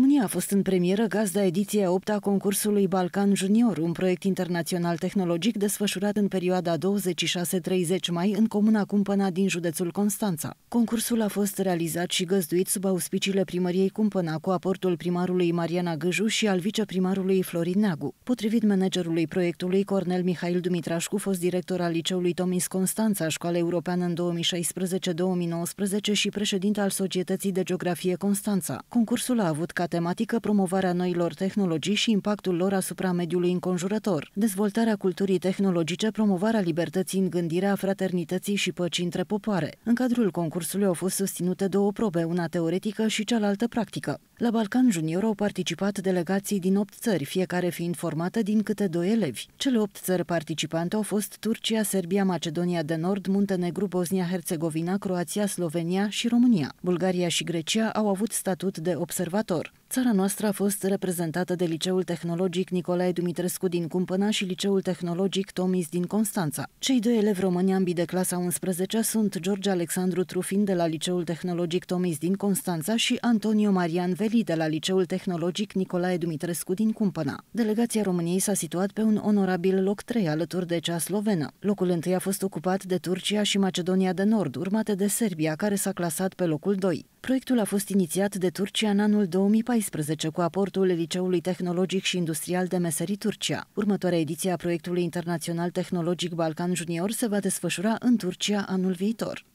România a fost în premieră gazda ediției a 8 a concursului Balcan Junior, un proiect internațional tehnologic desfășurat în perioada 26-30 mai în comuna Cumpăna din județul Constanța. Concursul a fost realizat și găzduit sub auspiciile primăriei Cumpăna cu aportul primarului Mariana Găju și al viceprimarului Florin Neagu. Potrivit managerului proiectului Cornel Mihail Dumitrașcu, fost director al liceului Tomis Constanța, școală europeană în 2016-2019 și președinte al Societății de Geografie Constanța. Concursul a avut ca tematică promovarea noilor tehnologii și impactul lor asupra mediului înconjurător, dezvoltarea culturii tehnologice, promovarea libertății în gândirea, fraternității și păcii între popoare. În cadrul concursului au fost susținute două probe, una teoretică și cealaltă practică. La Balcan Junior au participat delegații din 8 țări, fiecare fiind formată din câte doi elevi. Cele 8 țări participante au fost Turcia, Serbia, Macedonia de Nord, Muntenegru, Bosnia-Herzegovina, Croația, Slovenia și România. Bulgaria și Grecia au avut statut de observator. Țara noastră a fost reprezentată de Liceul Tehnologic Nicolae Dumitrescu din Cumpăna și Liceul Tehnologic Tomis din Constanța. Cei doi elevi români ambii de clasa 11 sunt George Alexandru Trufin de la Liceul Tehnologic Tomis din Constanța și Antonio Marian Veli de la Liceul Tehnologic Nicolae Dumitrescu din Cumpăna. Delegația României s-a situat pe un onorabil loc 3 alături de cea slovenă. Locul întâi a fost ocupat de Turcia și Macedonia de Nord, urmate de Serbia, care s-a clasat pe locul 2. Proiectul a fost inițiat de Turcia în anul 2014 cu aportul Liceului Tehnologic și Industrial de Meserii Turcia. Următoarea ediție a proiectului internațional tehnologic Balcan Junior se va desfășura în Turcia anul viitor.